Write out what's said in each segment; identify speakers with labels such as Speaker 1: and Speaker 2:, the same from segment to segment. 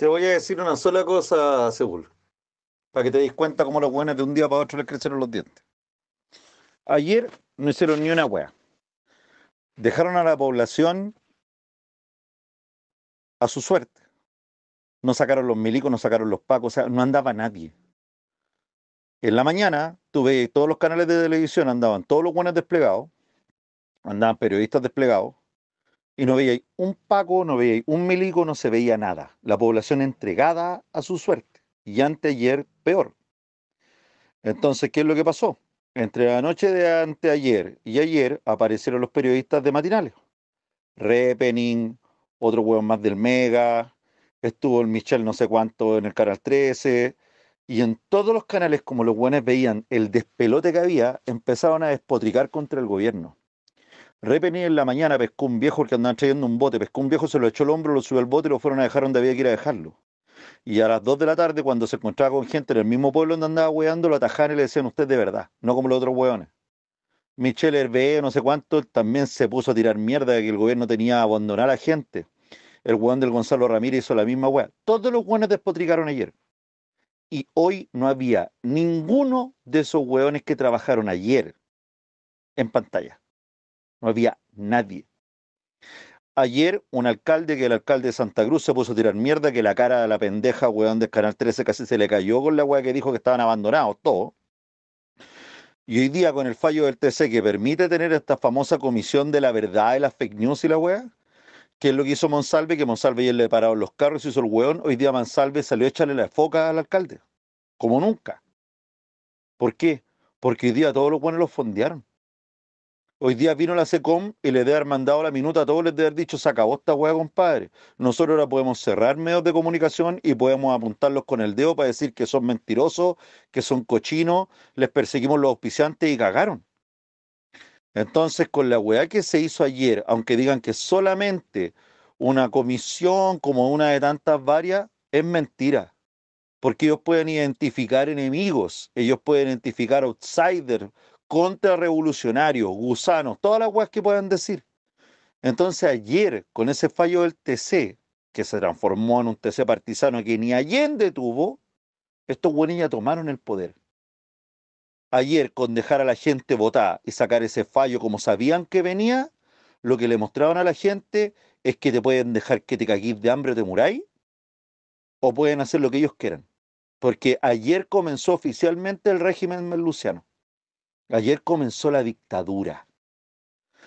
Speaker 1: Te voy a decir una sola cosa, Seúl, para que te des cuenta cómo los buenos de un día para otro les crecieron los dientes. Ayer no hicieron ni una wea. Dejaron a la población a su suerte. No sacaron los milicos, no sacaron los pacos, o sea, no andaba nadie. En la mañana tuve todos los canales de televisión, andaban todos los buenos desplegados, andaban periodistas desplegados, y no veía un Paco, no veía un Milico, no se veía nada. La población entregada a su suerte. Y anteayer, peor. Entonces, ¿qué es lo que pasó? Entre la noche de anteayer y ayer aparecieron los periodistas de matinales. Repening, otro hueón más del Mega, estuvo el Michel no sé cuánto en el Canal 13, y en todos los canales, como los buenos veían el despelote que había, empezaron a despotricar contra el gobierno. Repení en la mañana pescó un viejo que andaba trayendo un bote, pescó un viejo, se lo echó el hombro, lo subió al bote y lo fueron a dejar donde había que ir a dejarlo. Y a las 2 de la tarde, cuando se encontraba con gente en el mismo pueblo donde andaba hueando, lo atajaban y le decían usted de verdad, no como los otros hueones. Michel Hervé, no sé cuánto, también se puso a tirar mierda de que el gobierno tenía que abandonar a la gente. El hueón del Gonzalo Ramírez hizo la misma hueá. Todos los hueones despotricaron ayer. Y hoy no había ninguno de esos hueones que trabajaron ayer en pantalla. No había nadie. Ayer un alcalde, que el alcalde de Santa Cruz se puso a tirar mierda, que la cara de la pendeja, weón, del Canal 13 casi se le cayó con la weá que dijo que estaban abandonados todo. Y hoy día con el fallo del TC que permite tener esta famosa comisión de la verdad, de las fake news y la weá, que es lo que hizo Monsalve, que Monsalve ya le pararon los carros y hizo el weón, hoy día Monsalve salió a echarle la foca al alcalde, como nunca. ¿Por qué? Porque hoy día todos los buenos los fondearon. Hoy día vino la SECOM y le debe haber mandado la minuta a todos, les debe haber dicho, se acabó esta hueá, compadre. Nosotros ahora podemos cerrar medios de comunicación y podemos apuntarlos con el dedo para decir que son mentirosos, que son cochinos, les perseguimos los auspiciantes y cagaron. Entonces, con la hueá que se hizo ayer, aunque digan que solamente una comisión como una de tantas varias, es mentira. Porque ellos pueden identificar enemigos, ellos pueden identificar outsiders, contrarrevolucionarios, gusanos, todas las weas que puedan decir. Entonces ayer, con ese fallo del TC, que se transformó en un TC partisano que ni Allende tuvo, estos buenos ya tomaron el poder. Ayer, con dejar a la gente votar y sacar ese fallo como sabían que venía, lo que le mostraron a la gente es que te pueden dejar que te caguís de hambre o te o pueden hacer lo que ellos quieran. Porque ayer comenzó oficialmente el régimen merluciano. Ayer comenzó la dictadura.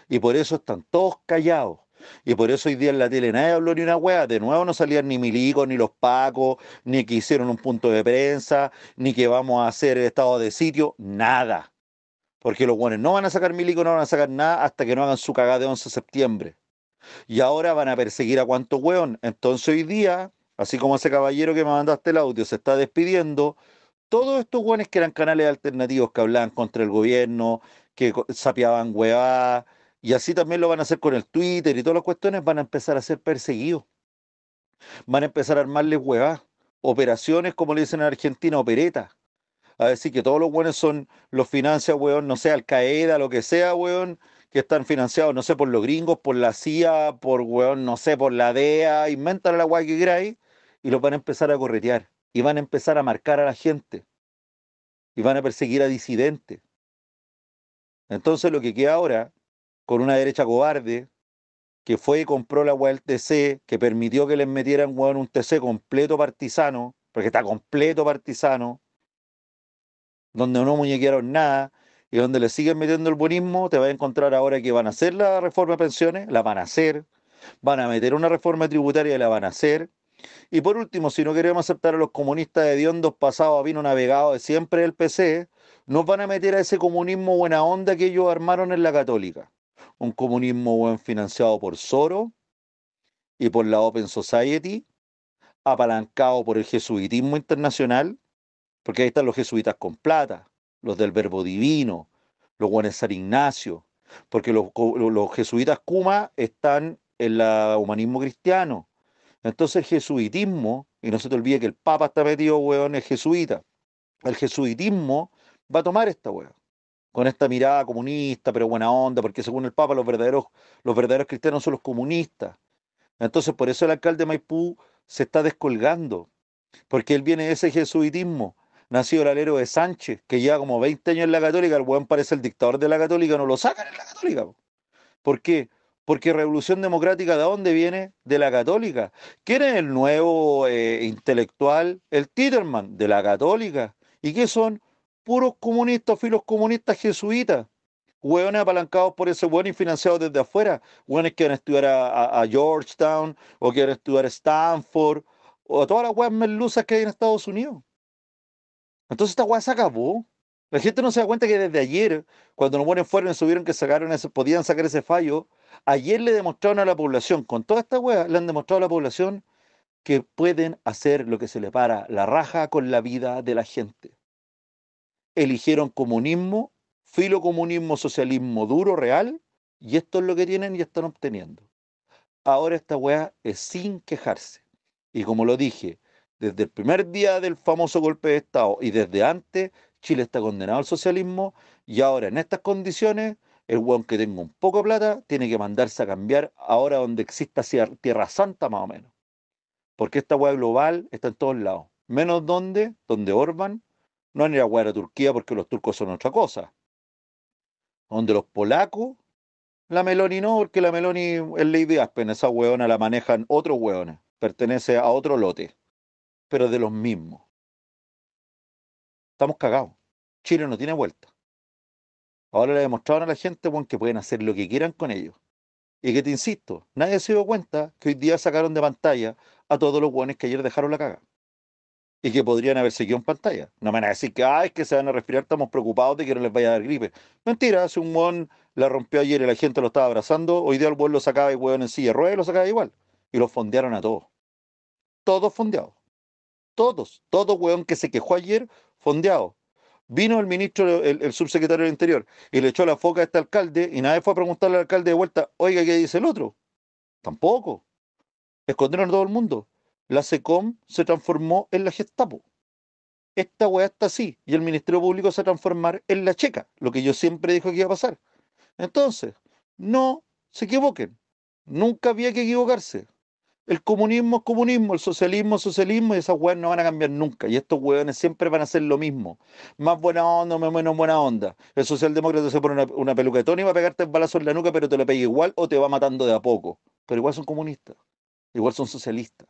Speaker 1: Y por eso están todos callados. Y por eso hoy día en la tele nadie habló ni una hueá. De nuevo no salían ni milicos, ni los pacos, ni que hicieron un punto de prensa, ni que vamos a hacer el estado de sitio, nada. Porque los buenos no van a sacar milicos, no van a sacar nada hasta que no hagan su cagada de 11 de septiembre. Y ahora van a perseguir a cuánto hueón. Entonces hoy día, así como ese caballero que me mandaste el audio se está despidiendo, todos estos guanes que eran canales alternativos que hablaban contra el gobierno, que sapeaban huevadas, y así también lo van a hacer con el Twitter y todas las cuestiones, van a empezar a ser perseguidos. Van a empezar a armarles huevadas, operaciones, como le dicen en Argentina, operetas. A decir que todos los buenos son, los financia, no sé, Al Qaeda, lo que sea, que están financiados, no sé, por los gringos, por la CIA, por weón, no sé, por la DEA, inventan la guay que y los van a empezar a corretear y van a empezar a marcar a la gente y van a perseguir a disidentes. Entonces lo que queda ahora, con una derecha cobarde, que fue y compró la UALTC, que permitió que les metieran un TC completo partisano, porque está completo partisano, donde no muñequearon nada y donde le siguen metiendo el buenismo, te vas a encontrar ahora que van a hacer la reforma de pensiones, la van a hacer, van a meter una reforma tributaria y la van a hacer, y por último, si no queremos aceptar a los comunistas de dos pasados a vino navegado de siempre del PC, nos van a meter a ese comunismo buena onda que ellos armaron en la católica. Un comunismo buen financiado por Soro y por la Open Society, apalancado por el jesuitismo internacional, porque ahí están los jesuitas con plata, los del verbo divino, los Buenos San Ignacio, porque los, los jesuitas Kuma están en el humanismo cristiano entonces el jesuitismo, y no se te olvide que el Papa está metido, en el jesuita, el jesuitismo va a tomar esta weón, con esta mirada comunista, pero buena onda, porque según el Papa los verdaderos, los verdaderos cristianos son los comunistas. Entonces por eso el alcalde Maipú se está descolgando, porque él viene de ese jesuitismo, nacido el alero de Sánchez, que lleva como 20 años en la católica, el buen parece el dictador de la católica, no lo sacan en la católica. ¿Por qué? Porque Revolución Democrática, ¿de dónde viene? De la Católica. ¿Quién es el nuevo eh, intelectual? El Titterman, de la Católica. ¿Y qué son? Puros comunistas, filos comunistas jesuitas. Hueones apalancados por ese hueón y financiados desde afuera. Hueones que van a estudiar a, Georgetown o que van a estudiar a Stanford o a todas las hueas merluzas que hay en Estados Unidos. Entonces esta hueá se acabó. La gente no se da cuenta que desde ayer, cuando los buenos fueron y subieron que sacaron ese, podían sacar ese fallo, Ayer le demostraron a la población, con toda esta hueá, le han demostrado a la población que pueden hacer lo que se le para la raja con la vida de la gente. Eligieron comunismo, filocomunismo, socialismo duro, real, y esto es lo que tienen y están obteniendo. Ahora esta hueá es sin quejarse. Y como lo dije, desde el primer día del famoso golpe de Estado y desde antes, Chile está condenado al socialismo y ahora en estas condiciones el hueón que tenga un poco de plata tiene que mandarse a cambiar ahora donde exista Tierra Santa más o menos. Porque esta hueá global está en todos lados. Menos donde, donde Orban, no han ido a Turquía porque los turcos son otra cosa. Donde los polacos, la Meloni no, porque la Meloni es la de Aspen, esa hueona la manejan otros hueones pertenece a otro lote, pero de los mismos. Estamos cagados. Chile no tiene vuelta. Ahora le demostraron a la gente buen, que pueden hacer lo que quieran con ellos. Y que te insisto, nadie se dio cuenta que hoy día sacaron de pantalla a todos los buenos que ayer dejaron la caga. Y que podrían haber seguido en pantalla. No me van a decir que, ay, es que se van a respirar, estamos preocupados de que no les vaya a dar gripe. Mentira, si un buen la rompió ayer y la gente lo estaba abrazando, hoy día el buen lo sacaba y hueón en silla rueda lo sacaba igual. Y los fondearon a todos. Todos fondeados. Todos, todo hueón que se quejó ayer, fondeado. Vino el ministro, el, subsecretario del Interior, y le echó la foca a este alcalde, y nadie fue a preguntarle al alcalde de vuelta, oiga, ¿qué dice el otro? Tampoco. Escondieron a todo el mundo. La SECOM se transformó en la Gestapo. Esta weá está así, y el Ministerio Público se va a transformar en la checa, lo que yo siempre dijo que iba a pasar. Entonces, no se equivoquen. Nunca había que equivocarse el comunismo es comunismo, el socialismo es socialismo, y esas weones no van a cambiar nunca. Y estos weones siempre van a hacer lo mismo. Más buena onda, menos buena onda. El socialdemócrata se pone una, peluca de y va a pegarte el balazo en la nuca, pero te lo pega igual o te va matando de a poco. Pero igual son comunistas, igual son socialistas.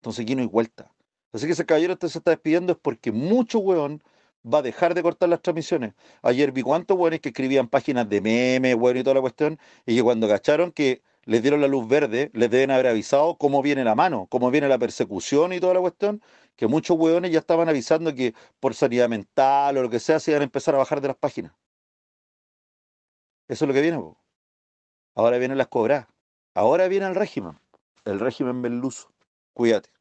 Speaker 1: Entonces aquí no hay vuelta. Así que ese caballero usted se está despidiendo es porque mucho weón va a dejar de cortar las transmisiones. Ayer vi cuántos weones que escribían páginas de memes, weón y toda la cuestión, y que cuando cacharon que les dieron la luz verde, les deben haber avisado cómo viene la mano, cómo viene la persecución y toda la cuestión, que muchos hueones ya estaban avisando que por sanidad mental o lo que sea se iban a empezar a bajar de las páginas. Eso es lo que viene. Ahora vienen las cobras. Ahora viene el régimen. El régimen beluso, Cuídate.